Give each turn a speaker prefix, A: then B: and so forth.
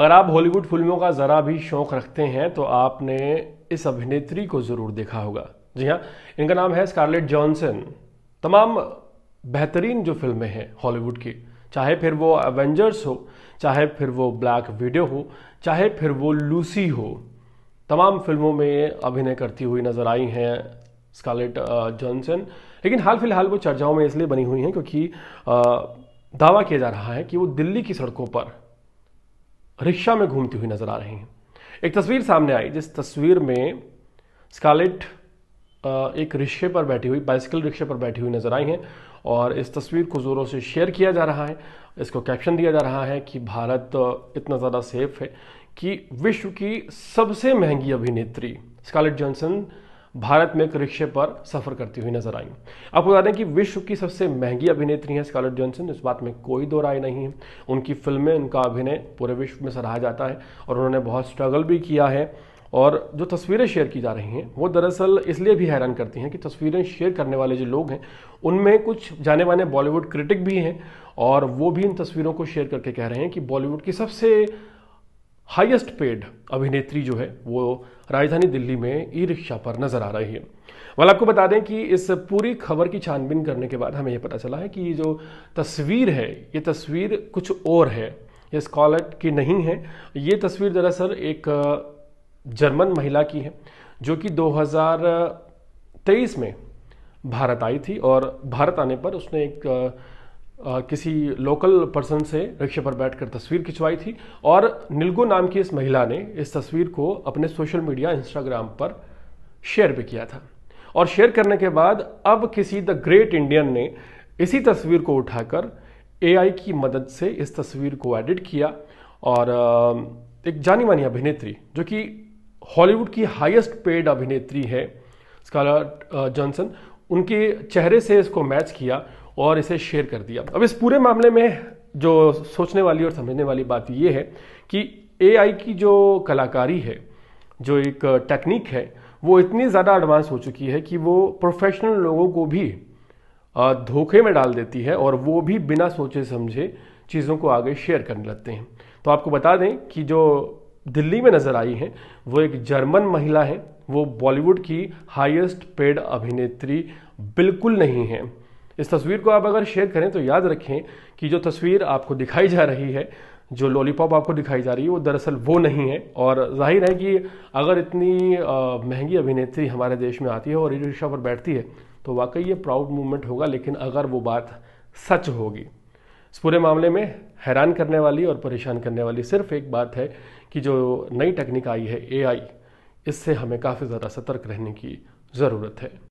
A: अगर आप हॉलीवुड फिल्मों का ज़रा भी शौक रखते हैं तो आपने इस अभिनेत्री को ज़रूर देखा होगा जी हाँ इनका नाम है स्कारलेट जॉनसन तमाम बेहतरीन जो फिल्में हैं हॉलीवुड की चाहे फिर वो एवेंजर्स हो चाहे फिर वो ब्लैक वीडियो हो चाहे फिर वो लूसी हो तमाम फिल्मों में अभिनय करती हुई नज़र आई हैं स्कारलेट जॉनसन लेकिन हाल फिलहाल वो चर्चाओं में इसलिए बनी हुई हैं क्योंकि दावा किया जा रहा है कि वो दिल्ली की सड़कों पर रिक्शा में घूमती हुई नजर आ रही हैं एक तस्वीर सामने आई जिस तस्वीर में स्कालेट एक रिक्शे पर बैठी हुई बाइसिकल रिक्शे पर बैठी हुई नजर आई हैं और इस तस्वीर को ज़ोरों से शेयर किया जा रहा है इसको कैप्शन दिया जा रहा है कि भारत इतना ज़्यादा सेफ है कि विश्व की सबसे महंगी अभिनेत्री स्कालेट जॉनसन भारत में एक रिक्शे पर सफर करती हुई नजर आई आपको बता दें कि विश्व की सबसे महंगी अभिनेत्री हैं स्कारलेट जॉनसन इस बात में कोई दो राय नहीं है उनकी फिल्में उनका अभिनय पूरे विश्व में सराहा जाता है और उन्होंने बहुत स्ट्रगल भी किया है और जो तस्वीरें शेयर की जा रही हैं वो दरअसल इसलिए भी हैरान करती हैं कि तस्वीरें शेयर करने वाले जो लोग हैं उनमें कुछ जाने माने बॉलीवुड क्रिटिक भी हैं और वो भी इन तस्वीरों को शेयर करके कह रहे हैं कि बॉलीवुड की सबसे हाईएस्ट पेड अभिनेत्री जो है वो राजधानी दिल्ली में ई रिक्शा पर नजर आ रही है वाल आपको बता दें कि इस पूरी खबर की छानबीन करने के बाद हमें यह पता चला है कि ये जो तस्वीर है ये तस्वीर कुछ और है ये स्कॉलेट की नहीं है ये तस्वीर दरअसल एक जर्मन महिला की है जो कि 2023 में भारत आई थी और भारत आने पर उसने एक किसी लोकल पर्सन से रिक्शे पर बैठकर तस्वीर खिंचवाई थी और नीलगो नाम की इस महिला ने इस तस्वीर को अपने सोशल मीडिया इंस्टाग्राम पर शेयर भी किया था और शेयर करने के बाद अब किसी द ग्रेट इंडियन ने इसी तस्वीर को उठाकर एआई की मदद से इस तस्वीर को एडिट किया और एक जानी मानी अभिनेत्री जो कि हॉलीवुड की हाईएस्ट पेड अभिनेत्री है स्कॉलर जॉनसन उनके चेहरे से इसको मैच किया और इसे शेयर कर दिया अब इस पूरे मामले में जो सोचने वाली और समझने वाली बात यह है कि एआई की जो कलाकारी है जो एक टेक्निक है वो इतनी ज़्यादा एडवांस हो चुकी है कि वो प्रोफेशनल लोगों को भी धोखे में डाल देती है और वो भी बिना सोचे समझे चीज़ों को आगे शेयर करने लगते हैं तो आपको बता दें कि जो दिल्ली में नज़र आई हैं वो एक जर्मन महिला हैं वो बॉलीवुड की हाईएस्ट पेड अभिनेत्री बिल्कुल नहीं हैं इस तस्वीर को आप अगर शेयर करें तो याद रखें कि जो तस्वीर आपको दिखाई जा रही है जो लॉलीपॉप आपको दिखाई जा रही है वो दरअसल वो नहीं है और जाहिर है कि अगर इतनी महंगी अभिनेत्री हमारे देश में आती है और ई रिक्शा पर बैठती है तो वाकई ये प्राउड मूवमेंट होगा लेकिन अगर वो बात सच होगी इस पूरे मामले में हैरान करने वाली और परेशान करने वाली सिर्फ एक बात है कि जो नई टेक्निक आई है एआई इससे हमें काफ़ी ज़्यादा सतर्क रहने की ज़रूरत है